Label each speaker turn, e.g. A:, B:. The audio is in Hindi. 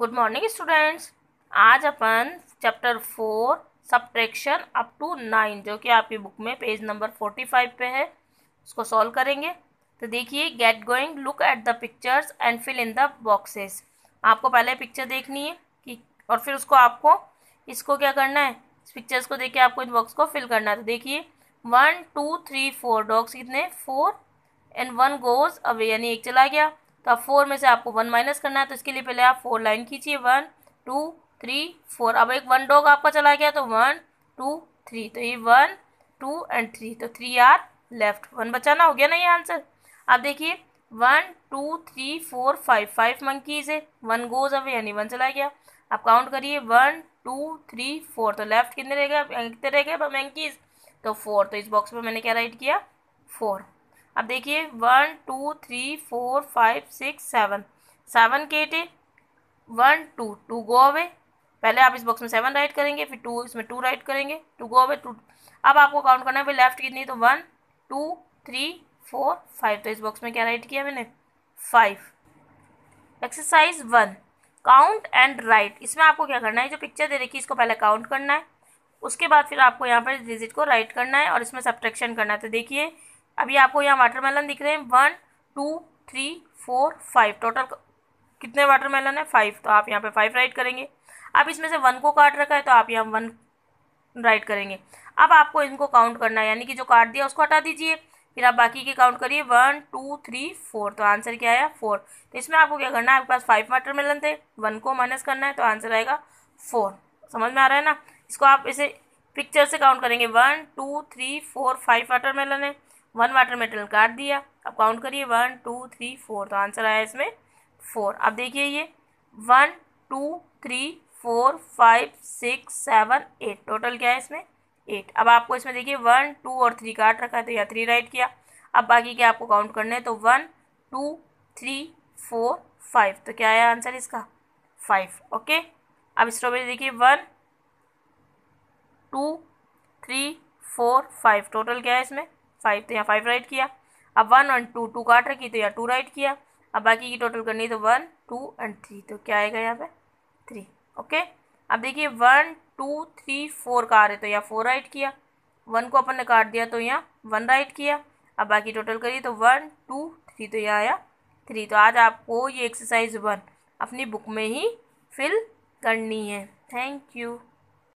A: गुड मॉर्निंग स्टूडेंट्स आज अपन chapter four subtraction up to nine जो कि आपकी बुक में पेज नंबर फोर्टी फाइव पे है उसको सॉल्व करेंगे तो देखिए get going look at the pictures and fill in the boxes आपको पहले पिक्चर देखनी है कि और फिर उसको आपको इसको क्या करना है इस पिक्चर्स को देख के आपको इस बॉक्स को फिल करना है तो देखिए one two three four dogs कितने four and one goes away यानी एक चला गया तो अब फोर में से आपको वन माइनस करना है तो इसके लिए पहले आप फोर लाइन खींचिए वन टू थ्री फोर अब एक वन डॉग आपका चला गया तो वन टू थ्री तो ये वन टू एंड थ्री तो थ्री आर लेफ्ट वन बचाना हो गया ना ये आंसर आप देखिए one two three four five five monkeys है वन गोज अवे यानी वन चला गया आप काउंट करिए वन टू थ्री फोर तो लेफ्ट कितने रह गए कितने रह गए मंकीज तो फोर तो इस बॉक्स में मैंने क्या राइट किया फोर अब देखिए one two three four five six seven seven के थे one two two go away पहले आप इस बॉक्स में सेवन राइट करेंगे फिर टू इसमें टू राइट करेंगे टू गो अवे टू अब आपको काउंट करना है भाई लेफ्ट कितनी तो one two three four five तो इस बॉक्स में क्या राइट किया मैंने five exercise one count and write इसमें आपको क्या करना है जो पिक्चर दे रखी है इसको पहले काउंट करना है उसके बाद फिर आपको यहाँ पर डिजिट को राइट करना है और इसमें सब्ट्रैक्शन करना है तो देखिए अभी आपको यहाँ वाटरमेलन दिख रहे हैं one two three four five total कितने वाटरमेलन है फाइव तो आप यहाँ पे फाइव राइट करेंगे अब इसमें से वन को काट रखा है तो आप यहाँ वन राइट करेंगे अब आपको इनको काउंट करना है यानी कि जो काट दिया उसको हटा दीजिए फिर आप बाकी के काउंट करिए वन टू थ्री फोर तो आंसर क्या आया फोर तो इसमें आपको क्या करना है आपके पास फाइव मेलन थे वन को माइनस करना है तो आंसर आएगा फोर समझ में आ रहा है ना इसको आप इसे पिक्चर से काउंट करेंगे one two three four five melon है वन वाटर मेटल काट दिया अब काउंट करिए वन टू थ्री फोर तो आंसर आया इसमें फोर अब देखिए ये one two three four five six seven eight total क्या है इसमें एट अब आपको इसमें देखिए वन टू और थ्री काट रखा है तो या थ्री राइट किया अब बाकी क्या आपको काउंट करने है तो one two three four five तो क्या आया आंसर इसका फाइव ओके अब स्ट्रॉबेरी देखिए one two three four five total क्या है इसमें फाइव तो यहाँ फाइव राइट किया अब वन एंड टू टू काट रखी तो यहाँ टू राइट किया अब बाकी की टोटल करनी तो वन टू एंड थ्री तो क्या आएगा यहाँ पे थ्री ओके अब देखिए वन टू थ्री फोर का आ रहे तो यहाँ फोर राइट किया वन को अपन ने काट दिया तो यहाँ वन राइट किया अब बाकी टोटल करिए तो वन टू थ्री तो यहाँ आया थ्री तो आज आपको ये एक्सरसाइज वन अपनी बुक में ही फिल करनी है थैंक यू